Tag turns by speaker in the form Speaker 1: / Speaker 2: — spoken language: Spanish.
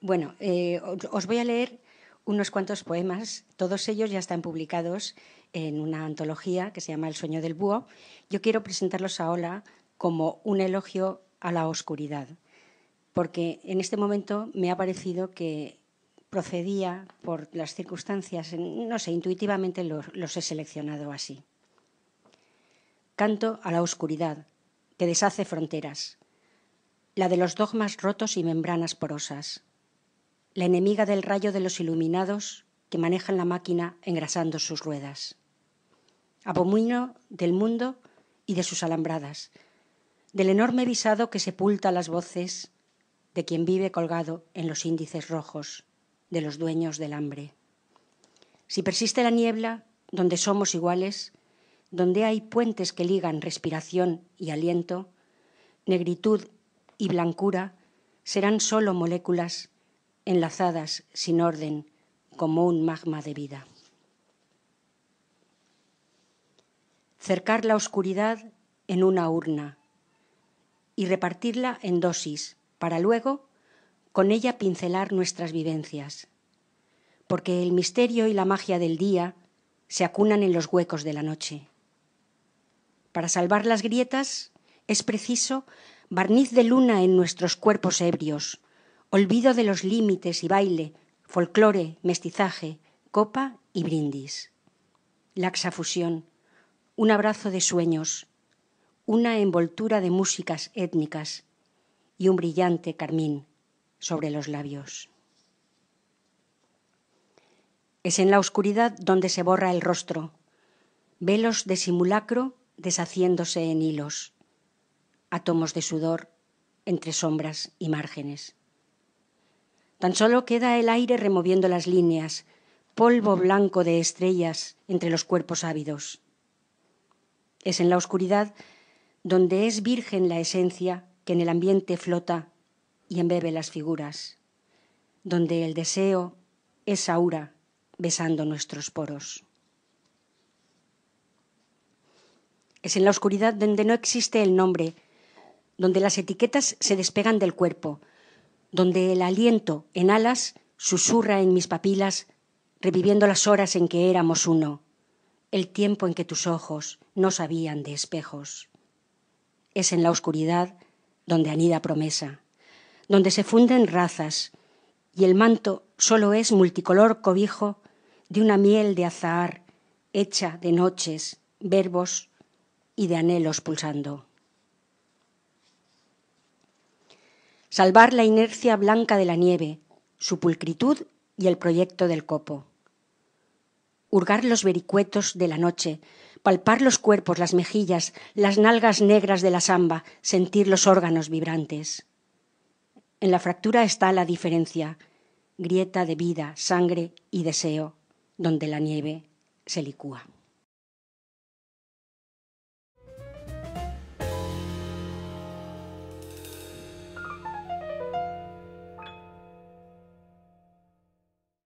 Speaker 1: Bueno, eh, os voy a leer unos cuantos poemas. Todos ellos ya están publicados en una antología que se llama El sueño del búho. Yo quiero presentarlos ahora como un elogio a la oscuridad, porque en este momento me ha parecido que procedía por las circunstancias, no sé, intuitivamente los he seleccionado así. Canto a la oscuridad, que deshace fronteras, la de los dogmas rotos y membranas porosas la enemiga del rayo de los iluminados que manejan la máquina engrasando sus ruedas. Abomino del mundo y de sus alambradas, del enorme visado que sepulta las voces de quien vive colgado en los índices rojos de los dueños del hambre. Si persiste la niebla, donde somos iguales, donde hay puentes que ligan respiración y aliento, negritud y blancura serán sólo moléculas enlazadas sin orden como un magma de vida. Cercar la oscuridad en una urna y repartirla en dosis para luego con ella pincelar nuestras vivencias, porque el misterio y la magia del día se acunan en los huecos de la noche. Para salvar las grietas es preciso barniz de luna en nuestros cuerpos ebrios, olvido de los límites y baile, folclore, mestizaje, copa y brindis. Laxa fusión, un abrazo de sueños, una envoltura de músicas étnicas y un brillante carmín sobre los labios. Es en la oscuridad donde se borra el rostro, velos de simulacro deshaciéndose en hilos, átomos de sudor entre sombras y márgenes. Tan solo queda el aire removiendo las líneas, polvo blanco de estrellas entre los cuerpos ávidos. Es en la oscuridad donde es virgen la esencia que en el ambiente flota y embebe las figuras, donde el deseo es aura besando nuestros poros. Es en la oscuridad donde no existe el nombre, donde las etiquetas se despegan del cuerpo, donde el aliento en alas susurra en mis papilas, reviviendo las horas en que éramos uno, el tiempo en que tus ojos no sabían de espejos. Es en la oscuridad donde anida promesa, donde se funden razas, y el manto solo es multicolor cobijo de una miel de azahar hecha de noches, verbos y de anhelos pulsando. salvar la inercia blanca de la nieve, su pulcritud y el proyecto del copo. Hurgar los vericuetos de la noche, palpar los cuerpos, las mejillas, las nalgas negras de la samba, sentir los órganos vibrantes. En la fractura está la diferencia, grieta de vida, sangre y deseo, donde la nieve se licúa.